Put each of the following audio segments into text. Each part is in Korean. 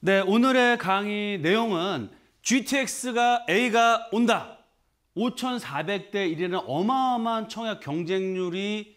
네, 오늘의 강의 내용은 GTX가 A가 온다. 5,400대 1이라는 어마어마한 청약 경쟁률이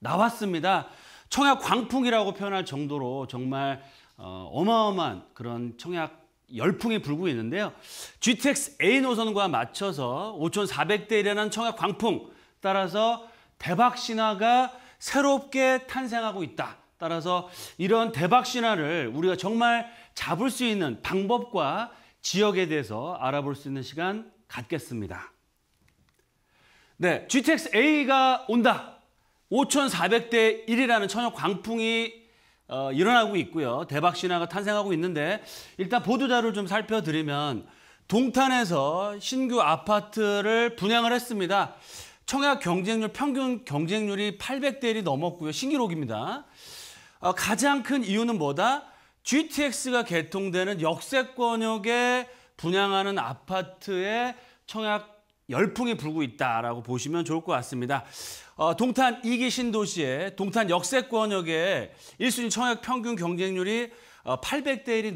나왔습니다. 청약 광풍이라고 표현할 정도로 정말 어, 어마어마한 그런 청약 열풍이 불고 있는데요. GTX A 노선과 맞춰서 5,400대 1이라는 청약 광풍 따라서 대박 신화가 새롭게 탄생하고 있다. 따라서 이런 대박 신화를 우리가 정말 잡을 수 있는 방법과 지역에 대해서 알아볼 수 있는 시간 갖겠습니다. 네, GTX A가 온다. 5,400대 1이라는 천역 광풍이 어, 일어나고 있고요. 대박 신화가 탄생하고 있는데 일단 보도자료를 좀 살펴드리면 동탄에서 신규 아파트를 분양을 했습니다. 청약 경쟁률 평균 경쟁률이 800대 1이 넘었고요. 신기록입니다. 어, 가장 큰 이유는 뭐다? GTX가 개통되는 역세권역에 분양하는 아파트의 청약 열풍이 불고 있다라고 보시면 좋을 것 같습니다. 어, 동탄 이기 신도시의 동탄 역세권역의 1순위 청약 평균 경쟁률이 800대 어, 1이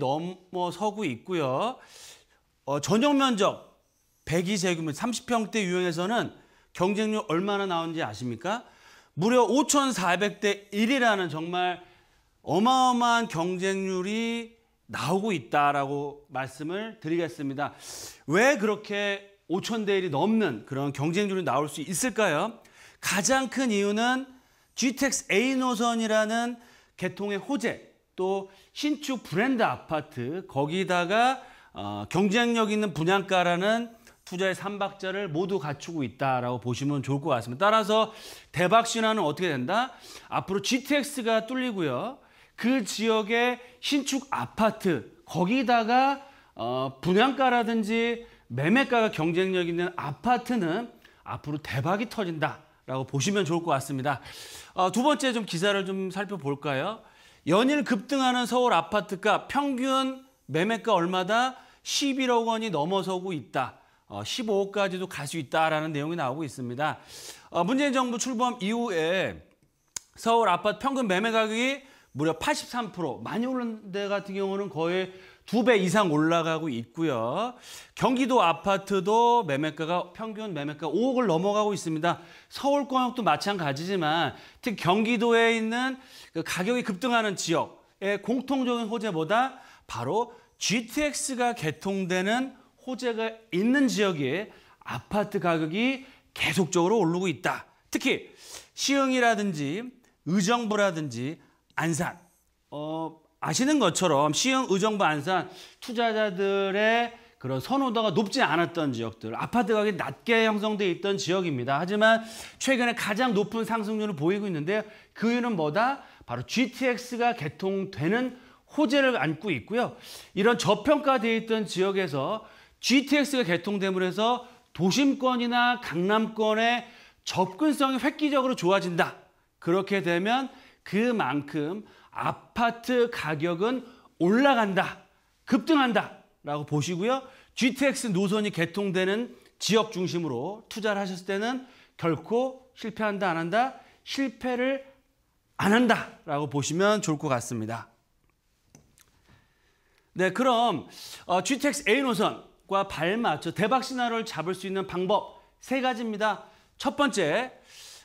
넘어서고 있고요. 어, 전용 면적 102제곱미터 30평대 유형에서는 경쟁률 얼마나 나오는지 아십니까? 무려 5,400대 1이라는 정말 어마어마한 경쟁률이 나오고 있다라고 말씀을 드리겠습니다. 왜 그렇게 5천 대일이 넘는 그런 경쟁률이 나올 수 있을까요? 가장 큰 이유는 GTX A 노선이라는 개통의 호재, 또 신축 브랜드 아파트, 거기다가 어, 경쟁력 있는 분양가라는 투자의 삼박자를 모두 갖추고 있다라고 보시면 좋을 것 같습니다. 따라서 대박 신화는 어떻게 된다? 앞으로 GTX가 뚫리고요. 그 지역의 신축 아파트 거기다가 어, 분양가라든지 매매가가 경쟁력 있는 아파트는 앞으로 대박이 터진다라고 보시면 좋을 것 같습니다. 어, 두 번째 좀 기사를 좀 살펴볼까요? 연일 급등하는 서울 아파트가 평균 매매가 얼마다 11억 원이 넘어서고 있다. 어, 15억까지도 갈 수 있다라는 내용이 나오고 있습니다. 어, 문재인 정부 출범 이후에 서울 아파트 평균 매매 가격이 무려 83% 많이 오른 데 같은 경우는 거의 두 배 이상 올라가고 있고요. 경기도 아파트도 매매가가 평균 매매가 5억을 넘어가고 있습니다. 서울권역도 마찬가지지만 특히 경기도에 있는 그 가격이 급등하는 지역의 공통적인 호재보다 바로 GTX가 개통되는 호재가 있는 지역이 아파트 가격이 계속적으로 오르고 있다. 특히 시흥이라든지 의정부라든지 안산. 어, 아시는 것처럼 시흥 의정부 안산 투자자들의 그런 선호도가 높지 않았던 지역들, 아파트 가격이 낮게 형성돼 있던 지역입니다. 하지만 최근에 가장 높은 상승률을 보이고 있는데 요그 이유는 뭐다? 바로 GTX가 개통되는 호재를 안고 있고요. 이런 저평가되어 있던 지역에서 GTX가 개통됨으로 해서 도심권이나 강남권의 접근성이 획기적으로 좋아진다. 그렇게 되면 그만큼 아파트 가격은 올라간다, 급등한다 라고 보시고요. GTX 노선이 개통되는 지역 중심으로 투자를 하셨을 때는 결코 실패한다, 안 한다, 실패를 안 한다 라고 보시면 좋을 것 같습니다. 네, 그럼 어, GTX A 노선과 발맞춰 대박 시나리오를 잡을 수 있는 방법 세 가지입니다. 첫 번째,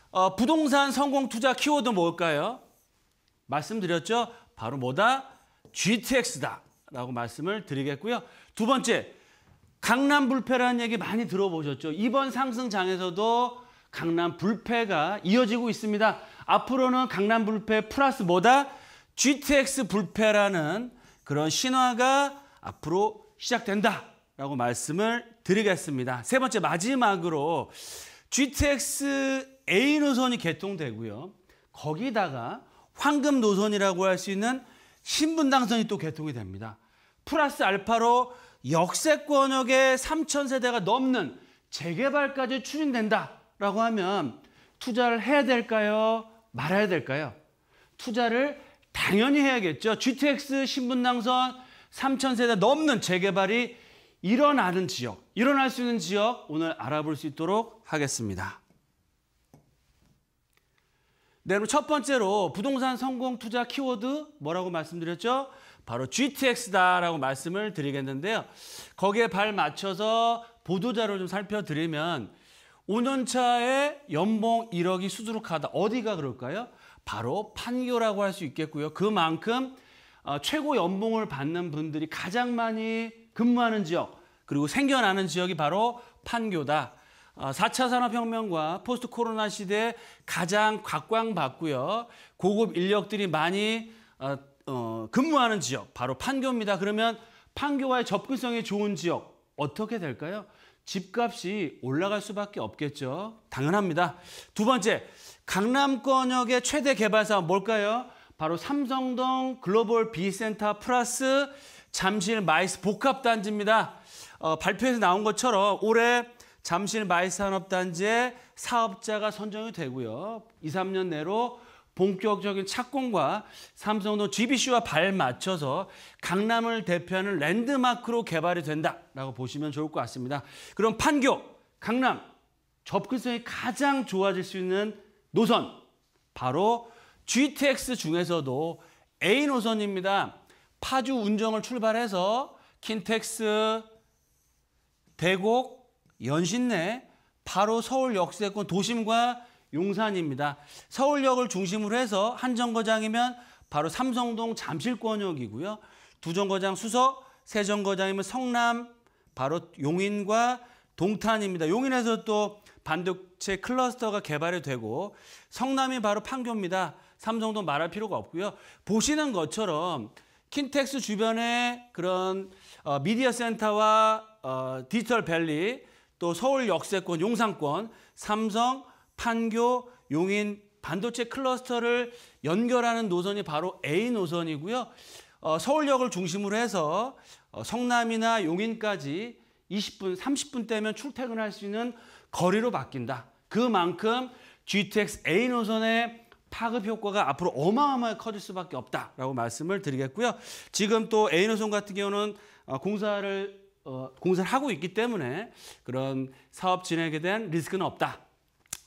어, 부동산 성공 투자 키워드 뭘까요? 말씀드렸죠? 바로 뭐다? GTX다. 라고 말씀을 드리겠고요. 두 번째, 강남 불패라는 얘기 많이 들어보셨죠? 이번 상승장에서도 강남 불패가 이어지고 있습니다. 앞으로는 강남 불패 플러스 뭐다? GTX 불패라는 그런 신화가 앞으로 시작된다라고 말씀을 드리겠습니다. 세 번째 마지막으로 GTX A 노선이 개통되고요. 거기다가 황금 노선이라고 할 수 있는 신분 당선이 또 개통이 됩니다. 플러스 알파로 역세권역의 3천 세대가 넘는 재개발까지 추진된다라고 하면 투자를 해야 될까요? 말아야 될까요? 투자를 당연히 해야겠죠. GTX 신분 당선 3천 세대 넘는 재개발이 일어나는 지역, 일어날 수 있는 지역 오늘 알아볼 수 있도록 하겠습니다. 네, 그럼 첫 번째로 부동산 성공 투자 키워드 뭐라고 말씀드렸죠? 바로 GTX다라고 말씀을 드리겠는데요. 거기에 발 맞춰서 보도자료 좀 살펴드리면 5년차에 연봉 1억이 수두룩하다. 어디가 그럴까요? 바로 판교라고 할 수 있겠고요. 그만큼 어, 최고 연봉을 받는 분들이 가장 많이 근무하는 지역 그리고 생겨나는 지역이 바로 판교다. 4차 어, 산업혁명과 포스트 코로나 시대에 가장 각광받고요. 고급 인력들이 많이 어, 어, 근무하는 지역, 바로 판교입니다. 그러면 판교와의 접근성이 좋은 지역, 어떻게 될까요? 집값이 올라갈 수밖에 없겠죠. 당연합니다. 두 번째, 강남권역의 최대 개발사업 뭘까요? 바로 삼성동 글로벌 비센터 플러스 잠실 마이스 복합단지입니다. 어, 발표에서 나온 것처럼 올해 잠실 마이산업단지의 사업자가 선정이 되고요. 2, 3년 내로 본격적인 착공과 삼성도 GBC와 발 맞춰서 강남을 대표하는 랜드마크로 개발이 된다라고 보시면 좋을 것 같습니다. 그럼 판교, 강남 접근성이 가장 좋아질 수 있는 노선 바로 GTX 중에서도 A 노선입니다. 파주 운정을 출발해서 킨텍스, 대곡, 연신내 바로 서울 역세권 도심과 용산입니다. 서울역을 중심으로 해서 한 정거장이면 바로 삼성동 잠실권역이고요. 두 정거장 수서, 세 정거장이면 성남, 바로 용인과 동탄입니다. 용인에서 또 반도체 클러스터가 개발이 되고 성남이 바로 판교입니다. 삼성동 말할 필요가 없고요. 보시는 것처럼 킨텍스 주변의 그런 어, 미디어 센터와 어, 디지털 밸리 또 서울 역세권, 용산권, 삼성, 판교, 용인 반도체 클러스터를 연결하는 노선이 바로 A 노선이고요. 어, 서울역을 중심으로 해서 어, 성남이나 용인까지 20분, 30분 되면 출퇴근할 수 있는 거리로 바뀐다. 그만큼 GTX A 노선의 파급 효과가 앞으로 어마어마하게 커질 수밖에 없다라고 말씀을 드리겠고요. 지금 또 A 노선 같은 경우는 어, 공사를 어, 공사를 하고 있기 때문에 그런 사업 진행에 대한 리스크는 없다.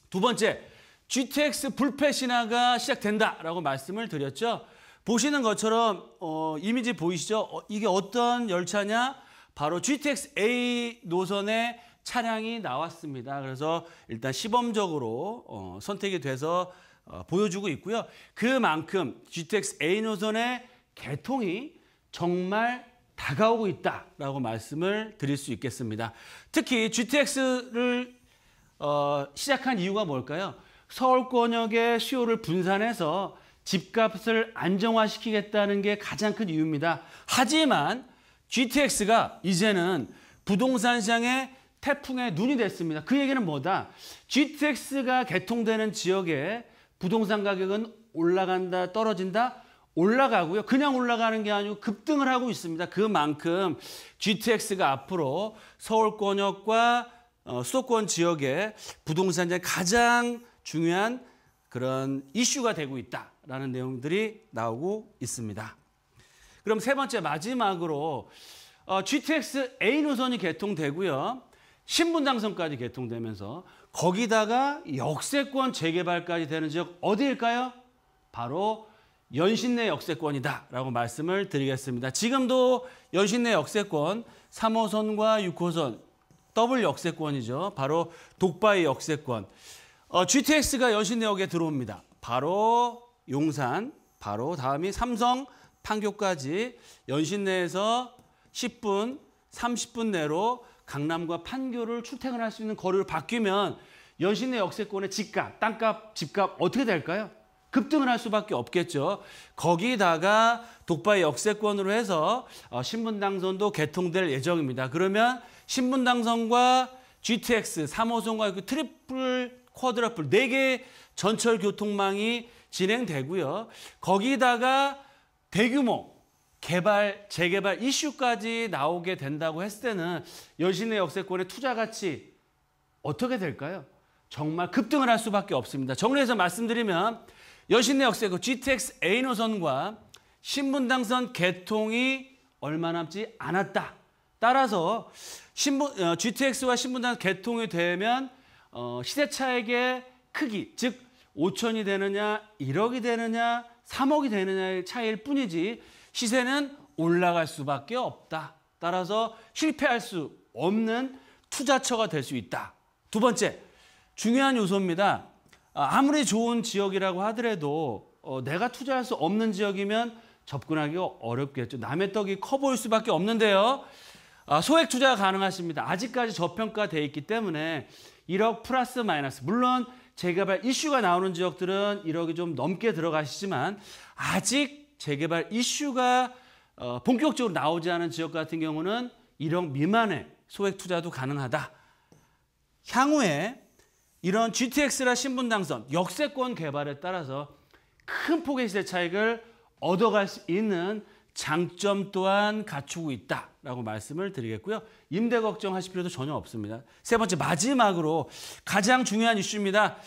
두 번째, GTX 불패 신화가 시작된다라고 말씀을 드렸죠. 보시는 것처럼 어, 이미지 보이시죠? 어, 이게 어떤 열차냐? 바로 GTX A 노선의 차량이 나왔습니다. 그래서 일단 시범적으로 어, 선택이 돼서 어, 보여주고 있고요. 그만큼 GTX A 노선의 개통이 정말 다가오고 있다라고 말씀을 드릴 수 있겠습니다. 특히 GTX를 어, 시작한 이유가 뭘까요? 서울권역의 수요를 분산해서 집값을 안정화시키겠다는 게 가장 큰 이유입니다. 하지만 GTX가 이제는 부동산 시장의 태풍의 눈이 됐습니다. 그 얘기는 뭐다? GTX가 개통되는 지역에 부동산 가격은 올라간다, 떨어진다, 올라가고요. 그냥 올라가는 게 아니고 급등을 하고 있습니다. 그만큼 GTX가 앞으로 서울 권역과 어, 수도권 지역의 부동산의 가장 중요한 그런 이슈가 되고 있다라는 내용들이 나오고 있습니다. 그럼 세 번째 마지막으로 어, GTX A 노선이 개통되고요. 신분당선까지 개통되면서 거기다가 역세권 재개발까지 되는 지역 어디일까요? 바로 연신내 역세권이다라고 말씀을 드리겠습니다. 지금도 연신내 역세권 3호선과 6호선 더블 역세권이죠. 바로 독바이 역세권. 어, GTX가 연신내역에 들어옵니다. 바로 용산, 바로 다음이 삼성, 판교까지 연신내에서 10분, 30분 내로 강남과 판교를 출퇴근할 수 있는 거리를 바뀌면 연신내 역세권의 집값, 땅값, 집값 어떻게 될까요? 급등을 할 수밖에 없겠죠. 거기다가 독바의 역세권으로 해서 어, 신분 당선도 개통될 예정입니다. 그러면 신분 당선과 GTX, 3호선과 그 트리플 쿼드라플 4개 전철 교통망이 진행되고요. 거기다가 대규모 개발, 재개발 이슈까지 나오게 된다고 했을 때는 여신의 역세권의 투자 가치 어떻게 될까요? 정말 급등을 할 수밖에 없습니다. 정리해서 말씀드리면 여신내 역세 그 GTX A 노선과 신분당선 개통이 얼마 남지 않았다. 따라서 신분 어, GTX와 신분당선 개통이 되면 어, 시세차액의 크기 즉 5천이 되느냐 1억이 되느냐 3억이 되느냐의 차이일 뿐이지 시세는 올라갈 수밖에 없다. 따라서 실패할 수 없는 투자처가 될 수 있다. 두 번째, 중요한 요소입니다. 아, 아무리 좋은 지역이라고 하더라도 어, 내가 투자할 수 없는 지역이면 접근하기가 어렵겠죠. 남의 떡이 커 보일 수밖에 없는데요. 아, 소액 투자가 가능하십니다. 아직까지 저평가되어 있기 때문에 1억 플러스 마이너스 물론 재개발 이슈가 나오는 지역들은 1억이 좀 넘게 들어가시지만 아직 재개발 이슈가 어, 본격적으로 나오지 않은 지역 같은 경우는 1억 미만의 소액 투자도 가능하다. 향후에 이런 GTX라 신분당선, 역세권 개발에 따라서 큰 폭의 시세 차익을 얻어갈 수 있는 장점 또한 갖추고 있다라고 말씀을 드리겠고요. 임대 걱정하실 필요도 전혀 없습니다. 세 번째 마지막으로 가장 중요한 이슈입니다.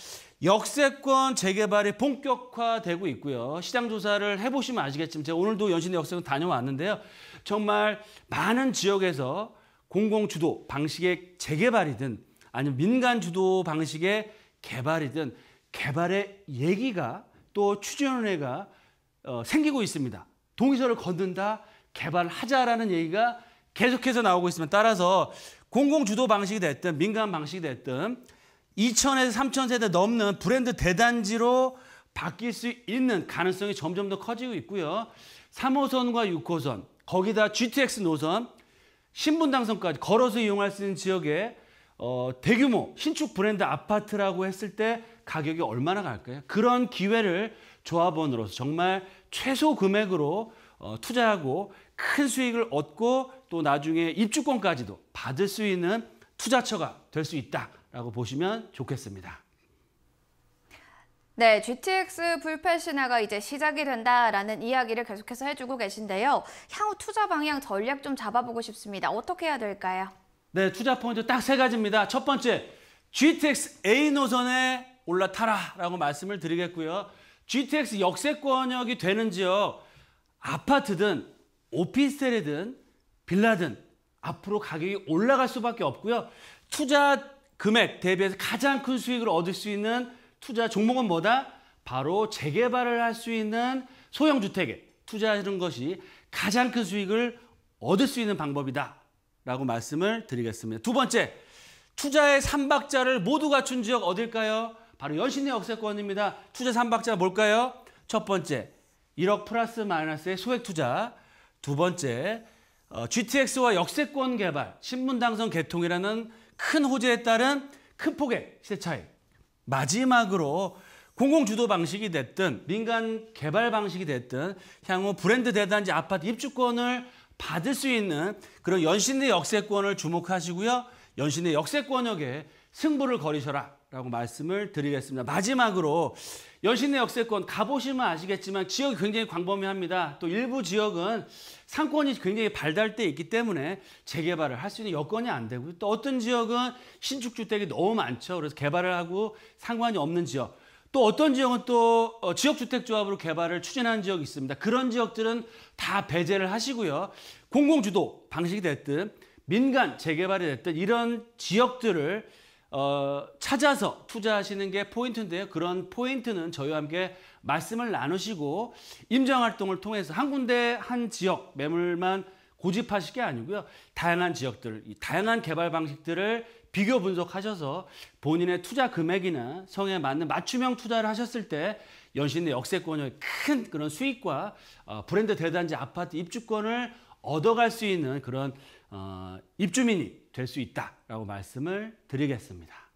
역세권 재개발이 본격화되고 있고요. 시장 조사를 해보시면 아시겠지만 제가 오늘도 연신내 역세권 다녀왔는데요. 정말 많은 지역에서 공공주도 방식의 재개발이든 아니면 민간 주도 방식의 개발이든 개발의 얘기가 또 추진위원회가 어, 생기고 있습니다. 동의서를 건든다, 개발하자라는 얘기가 계속해서 나오고 있으면 따라서 공공주도 방식이 됐든 민간 방식이 됐든 2천에서 3천 세대 넘는 브랜드 대단지로 바뀔 수 있는 가능성이 점점 더 커지고 있고요. 3호선과 6호선, 거기다 GTX 노선, 신분당선까지 걸어서 이용할 수 있는 지역에 어, 대규모 신축 브랜드 아파트라고 했을 때 가격이 얼마나 갈까요? 그런 기회를 조합원으로서 정말 최소 금액으로 어, 투자하고 큰 수익을 얻고 또 나중에 입주권까지도 받을 수 있는 투자처가 될 수 있다라고 보시면 좋겠습니다. 네, GTX 불패 신화가 이제 시작이 된다라는 이야기를 계속해서 해주고 계신데요. 향후 투자 방향 전략 좀 잡아보고 싶습니다. 어떻게 해야 될까요? 네, 투자 포인트 딱 세 가지입니다. 첫 번째, GTX A 노선에 올라타라라고 말씀을 드리겠고요. GTX 역세권역이 되는 지역 아파트든 오피스텔이든 빌라든 앞으로 가격이 올라갈 수밖에 없고요. 투자 금액 대비해서 가장 큰 수익을 얻을 수 있는 투자 종목은 뭐다? 바로 재개발을 할 수 있는 소형 주택에 투자하는 것이 가장 큰 수익을 얻을 수 있는 방법이다. 라고 말씀을 드리겠습니다. 두 번째, 투자의 삼박자를 모두 갖춘 지역 어딜까요? 바로 연신내 역세권입니다. 투자 삼박자 뭘까요? 첫 번째, 1억 플러스 마이너스의 소액 투자. 두 번째, 어, GTX와 역세권 개발, 신문당선 개통이라는 큰 호재에 따른 큰 폭의 시세 차이. 마지막으로 공공주도 방식이 됐든 민간 개발 방식이 됐든 향후 브랜드 대단지 아파트 입주권을 받을 수 있는 그런 연신내 역세권을 주목하시고요. 연신내 역세권역에 승부를 거리셔라 라고 말씀을 드리겠습니다. 마지막으로 연신내 역세권 가보시면 아시겠지만 지역이 굉장히 광범위합니다. 또 일부 지역은 상권이 굉장히 발달돼 있기 때문에 재개발을 할 수 있는 여건이 안 되고 또 어떤 지역은 신축주택이 너무 많죠. 그래서 개발을 하고 상관이 없는 지역 또 어떤 지역은 또 어, 지역주택조합으로 개발을 추진하는 지역이 있습니다. 그런 지역들은 다 배제를 하시고요. 공공주도 방식이 됐든 민간 재개발이 됐든 이런 지역들을 어, 찾아서 투자하시는 게 포인트인데요. 그런 포인트는 저희와 함께 말씀을 나누시고 임장활동을 통해서 한 군데 한 지역 매물만 고집하실 게 아니고요. 다양한 지역들, 다양한 개발 방식들을 비교 분석하셔서 본인의 투자 금액이나 성에 맞는 맞춤형 투자를 하셨을 때 연신내 역세권의 큰 그런 수익과 어, 브랜드 대단지 아파트 입주권을 얻어갈 수 있는 그런 어, 입주민이 될 수 있다라고 말씀을 드리겠습니다.